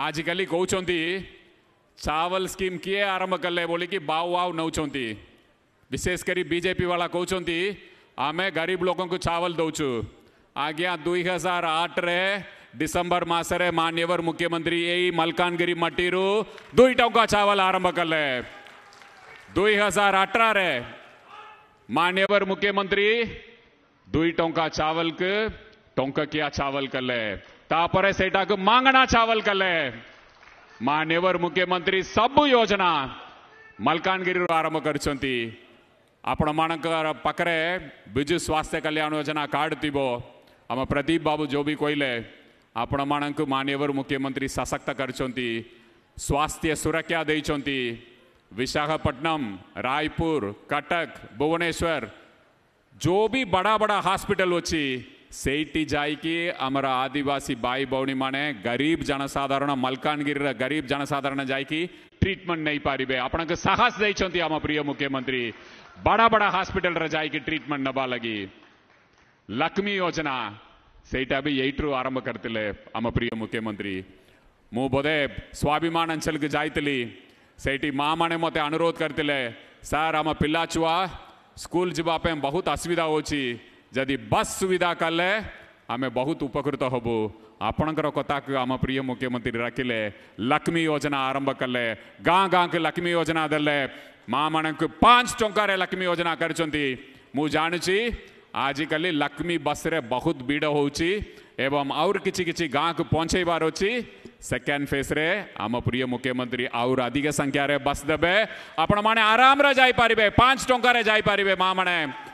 आजिकल कौन चावल स्कीम किए आरंभ कले बोल कि बाव आऊ नौ विशेषकर बीजेपी वाला कहते आम गरीब लोगों को चावल दौचु आज्ञा दुई हजार आठ रे डिसंबर मसरे मान्यवर मुख्यमंत्री ए मलकानगिरी मटीरू दुई टा चावल आरंभ कले दुई हजार अठार मान्यवर मुख्यमंत्री दुई टा चावल के टोंका किया चावल कले तापर सेठा को मांगना चावल कले मान्यवर मुख्यमंत्री सब योजना मलकानगिरी आरंभ करछंती पकरे बिजु स्वास्थ्य कल्याण योजना कार्ड थीबो आम प्रदीप बाबू जो भी कहले आपण मानक मान्यवर मुख्यमंत्री सशक्त कर स्वास्थ्य सुरक्षा दे विशाखापट्टनम रायपुर कटक भुवनेश्वर जो भी बड़ा बड़ा हॉस्पिटल अच्छी सेटी जाय की आदिवासी भाई बौनी माने गरीब जनसाधारण मलकानगिरी गरीब जनसाधारण जाय की ट्रीटमेंट नहीं पारे आपण के साहस दे आम प्रिय मुख्यमंत्री बड़ा बड़ा हॉस्पिटल जाय की ट्रीटमेंट नवा लगी लक्ष्मी योजना सेटा भी यही आरंभ करते आम प्रिय मुख्यमंत्री मु बोधे स्वाभिमान अंचल के जायतली माँ मामाने मते अनुरोध करते सर आम पिला छुआ स्कूल जवाप बहुत असुविधा होची जदि बस सुविधा कले आम बहुत उपकृत हबु आपणकर कथा को आम प्रिय मुख्यमंत्री रखिले लक्ष्मी योजना आरंभ कले गाँ गाँ के लक्ष्मी योजना दे माँ मान पांच टकर लक्ष्मी योजना कर आजिकल लक्ष्मी बस रे बहुत भिड़ हो कि गाँ को पहुँचेबार अच्छी सेकेंड फेज रे आम प्रिय मुख्यमंत्री आउर अधिक संख्यार बस देवे आपण मैंने आराम जापर पांच टकर मा माने